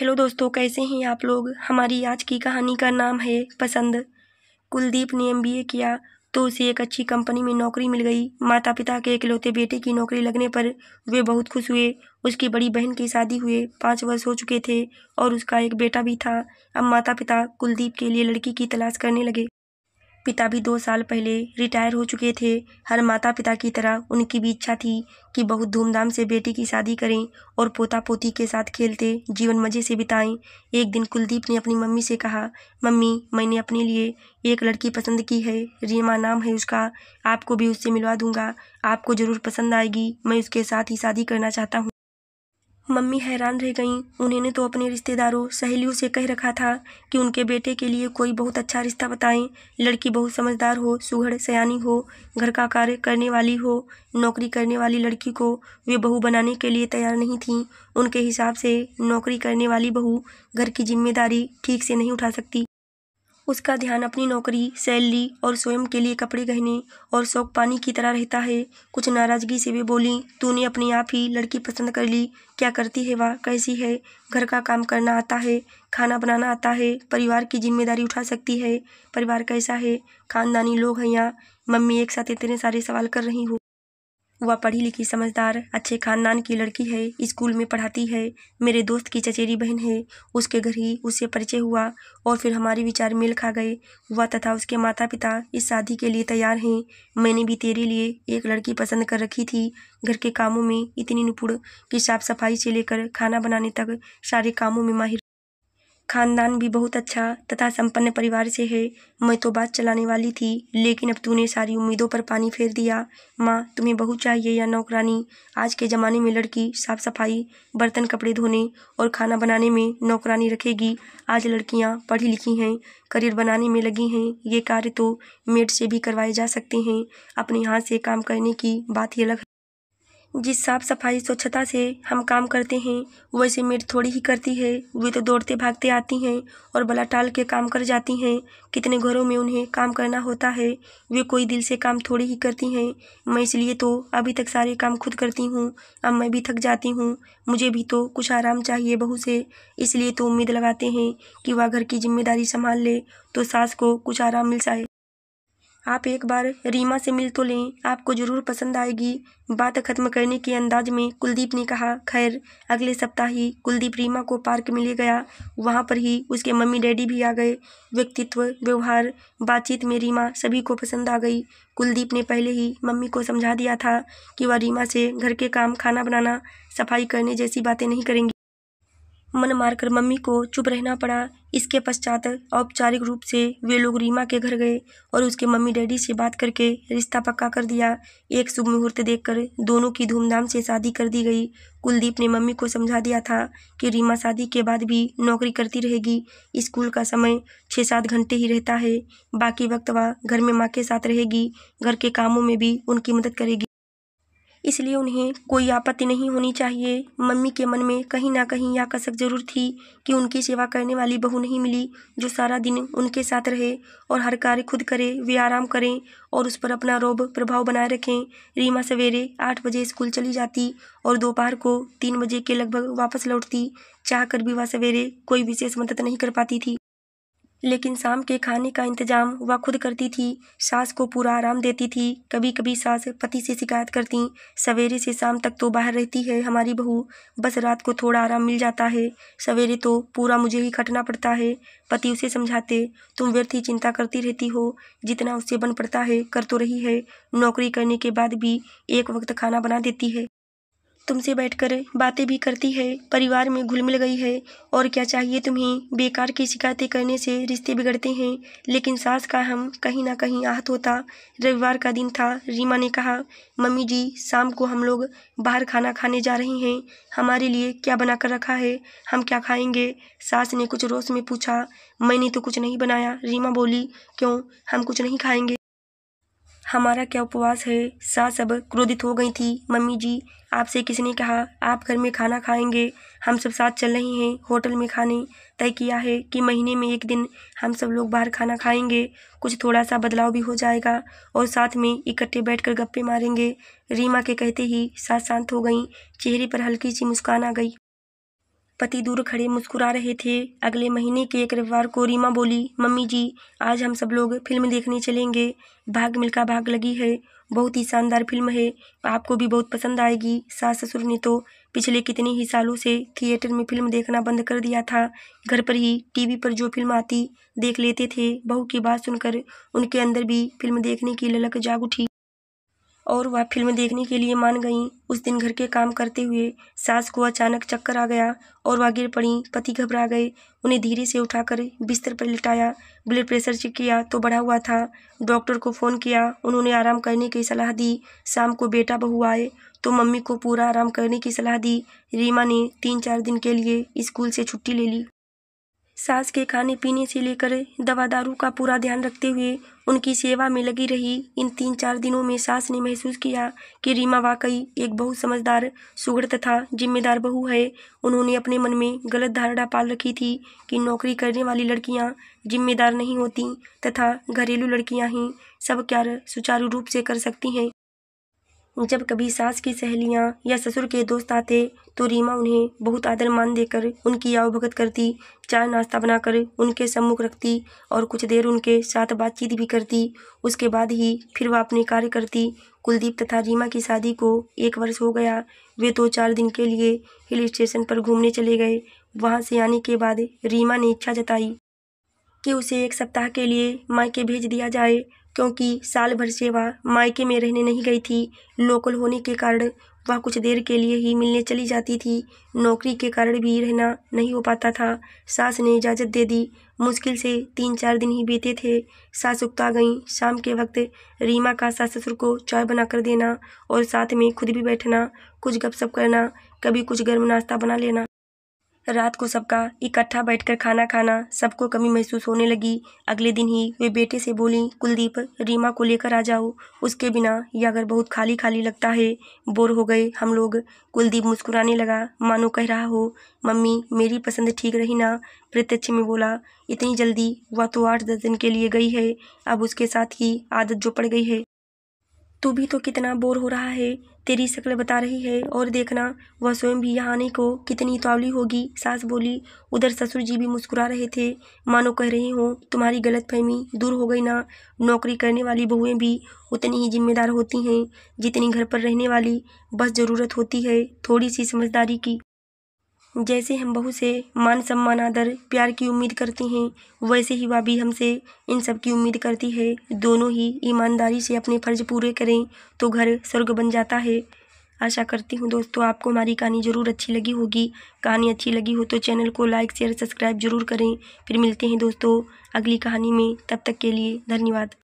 hello दोस्तों कैसे हैं आप लोग हमारी आज की कहानी का नाम है पसंद कुलदीप ने एम किया तो उसे एक अच्छी कंपनी में नौकरी मिल गई माता पिता के इकलौते बेटे की नौकरी लगने पर वे बहुत खुश हुए उसकी बड़ी बहन की शादी हुए पाँच वर्ष हो चुके थे और उसका एक बेटा भी था अब माता पिता कुलदीप के लिए लड़की की तलाश करने लगे पिता भी दो साल पहले रिटायर हो चुके थे हर माता पिता की तरह उनकी भी इच्छा थी कि बहुत धूमधाम से बेटी की शादी करें और पोता पोती के साथ खेलते जीवन मज़े से बिताएं एक दिन कुलदीप ने अपनी मम्मी से कहा मम्मी मैंने अपने लिए एक लड़की पसंद की है रीमा नाम है उसका आपको भी उससे मिलवा दूंगा आपको ज़रूर पसंद आएगी मैं उसके साथ ही शादी करना चाहता हूँ मम्मी हैरान रह गईं उन्होंने तो अपने रिश्तेदारों सहेलियों से कह रखा था कि उनके बेटे के लिए कोई बहुत अच्छा रिश्ता बताएं लड़की बहुत समझदार हो सुघड़ सयानी हो घर का कार्य करने वाली हो नौकरी करने वाली लड़की को वे बहू बनाने के लिए तैयार नहीं थीं उनके हिसाब से नौकरी करने वाली बहू घर की जिम्मेदारी ठीक से नहीं उठा सकती उसका ध्यान अपनी नौकरी सैलरी और स्वयं के लिए कपड़े गहने और शौक पानी की तरह रहता है कुछ नाराज़गी से वे बोली तूने अपने आप ही लड़की पसंद कर ली क्या करती है वह कैसी है घर का काम करना आता है खाना बनाना आता है परिवार की जिम्मेदारी उठा सकती है परिवार कैसा है खानदानी लोग हैं यहाँ मम्मी एक साथ इतने सारे सवाल कर रही हूँ वह पढ़ी लिखी समझदार अच्छे खानदान की लड़की है स्कूल में पढ़ाती है मेरे दोस्त की चचेरी बहन है उसके घर ही उससे परिचय हुआ और फिर हमारे विचार मेल खा गए वह तथा उसके माता पिता इस शादी के लिए तैयार हैं मैंने भी तेरे लिए एक लड़की पसंद कर रखी थी घर के कामों में इतनी निपुण कि साफ सफाई से लेकर खाना बनाने तक सारे कामों में माहिर खानदान भी बहुत अच्छा तथा संपन्न परिवार से है मैं तो बात चलाने वाली थी लेकिन अब तूने सारी उम्मीदों पर पानी फेर दिया माँ तुम्हें बहू चाहिए या नौकरानी आज के ज़माने में लड़की साफ सफाई बर्तन कपड़े धोने और खाना बनाने में नौकरानी रखेगी आज लड़कियाँ पढ़ी लिखी हैं करियर बनाने में लगी हैं ये कार्य तो मेड से भी करवाए जा सकते हैं अपने हाथ से काम करने की बात ही अलग जिस साफ सफाई स्वच्छता से हम काम करते हैं वैसे मेट थोड़ी ही करती है वे तो दौड़ते भागते आती हैं और बला टाल के काम कर जाती हैं कितने घरों में उन्हें काम करना होता है वे कोई दिल से काम थोड़ी ही करती हैं मैं इसलिए तो अभी तक सारे काम खुद करती हूँ अब मैं भी थक जाती हूँ मुझे भी तो कुछ आराम चाहिए बहू से इसलिए तो उम्मीद लगाते हैं कि वह घर की जिम्मेदारी संभाल ले तो सास को कुछ आराम मिल जाए आप एक बार रीमा से मिल तो लें आपको ज़रूर पसंद आएगी बात खत्म करने के अंदाज में कुलदीप ने कहा खैर अगले सप्ताह ही कुलदीप रीमा को पार्क में ले गया वहाँ पर ही उसके मम्मी डैडी भी आ गए व्यक्तित्व व्यवहार बातचीत में रीमा सभी को पसंद आ गई कुलदीप ने पहले ही मम्मी को समझा दिया था कि वह रीमा से घर के काम खाना बनाना सफाई करने जैसी बातें नहीं करेंगी मन मारकर मम्मी को चुप रहना पड़ा इसके पश्चात औपचारिक रूप से वे लोग रीमा के घर गए और उसके मम्मी डैडी से बात करके रिश्ता पक्का कर दिया एक शुभ मुहूर्त देखकर दोनों की धूमधाम से शादी कर दी गई कुलदीप ने मम्मी को समझा दिया था कि रीमा शादी के बाद भी नौकरी करती रहेगी स्कूल का समय छः सात घंटे ही रहता है बाकी वक्त वह घर में माँ के साथ रहेगी घर के कामों में भी उनकी मदद करेगी इसलिए उन्हें कोई आपत्ति नहीं होनी चाहिए मम्मी के मन में कहीं ना कहीं यह कसक जरूर थी कि उनकी सेवा करने वाली बहू नहीं मिली जो सारा दिन उनके साथ रहे और हर कार्य खुद करे वे आराम करें और उस पर अपना रोब प्रभाव बनाए रखें रीमा सवेरे आठ बजे स्कूल चली जाती और दोपहर को तीन बजे के लगभग वापस लौटती चाह कर भी वह सवेरे कोई विशेष मदद नहीं कर पाती थी लेकिन शाम के खाने का इंतजाम वह खुद करती थी सास को पूरा आराम देती थी कभी कभी सास पति से शिकायत करती सवेरे से शाम तक तो बाहर रहती है हमारी बहू बस रात को थोड़ा आराम मिल जाता है सवेरे तो पूरा मुझे ही खटना पड़ता है पति उसे समझाते तुम व्यर्थ ही चिंता करती रहती हो जितना उससे बन पड़ता है कर तो रही है नौकरी करने के बाद भी एक वक्त खाना बना देती है तुमसे बैठकर बातें भी करती है परिवार में घुल मिल गई है और क्या चाहिए तुम्हें बेकार की शिकायतें करने से रिश्ते बिगड़ते हैं लेकिन सास का हम कहीं ना कहीं आहत होता रविवार का दिन था रीमा ने कहा मम्मी जी शाम को हम लोग बाहर खाना खाने जा रहे हैं हमारे लिए क्या बना कर रखा है हम क्या खाएंगे सास ने कुछ रोश में पूछा मैंने तो कुछ नहीं बनाया रीमा बोली क्यों हम कुछ नहीं खाएंगे हमारा क्या उपवास है सास अब क्रोधित हो गई थी मम्मी जी आपसे किसने कहा आप घर में खाना खाएंगे हम सब साथ चल रहे हैं होटल में खाने तय किया है कि महीने में एक दिन हम सब लोग बाहर खाना खाएंगे कुछ थोड़ा सा बदलाव भी हो जाएगा और साथ में इकट्ठे बैठकर गप्पे मारेंगे रीमा के कहते ही सास शांत हो गई चेहरे पर हल्की सी मुस्कान आ गई पति दूर खड़े मुस्कुरा रहे थे अगले महीने के एक रविवार को रीमा बोली मम्मी जी आज हम सब लोग फिल्म देखने चलेंगे भाग मिलका भाग लगी है बहुत ही शानदार फिल्म है आपको भी बहुत पसंद आएगी सास ससुर ने तो पिछले कितने ही सालों से थिएटर में फिल्म देखना बंद कर दिया था घर पर ही टीवी पर जो फिल्म आती देख लेते थे बहू की बात सुनकर उनके अंदर भी फिल्म देखने की ललक जाग उठी और वह फिल्म देखने के लिए मान गई उस दिन घर के काम करते हुए सास को अचानक चक्कर आ गया और वह गिर पड़ी पति घबरा गए उन्हें धीरे से उठाकर बिस्तर पर लिटाया ब्लड प्रेशर चेक किया तो बढ़ा हुआ था डॉक्टर को फ़ोन किया उन्होंने आराम करने की सलाह दी शाम को बेटा बहू आए तो मम्मी को पूरा आराम करने की सलाह दी रीमा ने तीन चार दिन के लिए स्कूल से छुट्टी ले ली सास के खाने पीने से लेकर दवा दारू का पूरा ध्यान रखते हुए उनकी सेवा में लगी रही इन तीन चार दिनों में सास ने महसूस किया कि रीमा वाकई एक बहुत समझदार सुगढ़ तथा जिम्मेदार बहू है उन्होंने अपने मन में गलत धारणा पाल रखी थी कि नौकरी करने वाली लड़कियां जिम्मेदार नहीं होती तथा घरेलू लड़कियां ही सब कार्य सुचारू रूप से कर सकती हैं जब कभी सास की सहेलियां या ससुर के दोस्त आते तो रीमा उन्हें बहुत आदर मान देकर उनकी आवभगत करती चाय नाश्ता बनाकर उनके सम्मुख रखती और कुछ देर उनके साथ बातचीत भी करती उसके बाद ही फिर वह अपने कार्य करती कुलदीप तथा रीमा की शादी को एक वर्ष हो गया वे दो तो चार दिन के लिए हिल स्टेशन पर घूमने चले गए वहाँ से आने के बाद रीमा ने इच्छा जताई कि उसे एक सप्ताह के लिए मायके भेज दिया जाए क्योंकि साल भर से वह मायके में रहने नहीं गई थी लोकल होने के कारण वह कुछ देर के लिए ही मिलने चली जाती थी नौकरी के कारण भी रहना नहीं हो पाता था सास ने इजाज़त दे दी मुश्किल से तीन चार दिन ही बीते थे सास उगता गई शाम के वक्त रीमा का सास ससुर को चाय बनाकर देना और साथ में खुद भी बैठना कुछ गपशप करना कभी कुछ गर्म नाश्ता बना लेना रात को सबका इकट्ठा बैठकर खाना खाना सबको कमी महसूस होने लगी अगले दिन ही वे बेटे से बोली कुलदीप रीमा को लेकर आ जाओ उसके बिना यह घर बहुत खाली खाली लगता है बोर हो गए हम लोग कुलदीप मुस्कुराने लगा मानो कह रहा हो मम्मी मेरी पसंद ठीक रही ना प्रत्यक्ष में बोला इतनी जल्दी वह तो आठ दस दिन के लिए गई है अब उसके साथ ही आदत जो पड़ गई है तू भी तो कितना बोर हो रहा है तेरी शक्ल बता रही है और देखना वह स्वयं भी यहाँ को कितनी उतावली होगी सास बोली उधर ससुर जी भी मुस्कुरा रहे थे मानो कह रही हो तुम्हारी गलतफहमी दूर हो गई ना नौकरी करने वाली बहुएं भी उतनी ही जिम्मेदार होती हैं जितनी घर पर रहने वाली बस ज़रूरत होती है थोड़ी सी समझदारी की जैसे हम बहू से मान सम्मान आदर प्यार की उम्मीद करते हैं वैसे ही वह भी हमसे इन सब की उम्मीद करती है दोनों ही ईमानदारी से अपने फ़र्ज पूरे करें तो घर स्वर्ग बन जाता है आशा करती हूँ दोस्तों आपको हमारी कहानी ज़रूर अच्छी लगी होगी कहानी अच्छी लगी हो तो चैनल को लाइक शेयर सब्सक्राइब जरूर करें फिर मिलते हैं दोस्तों अगली कहानी में तब तक के लिए धन्यवाद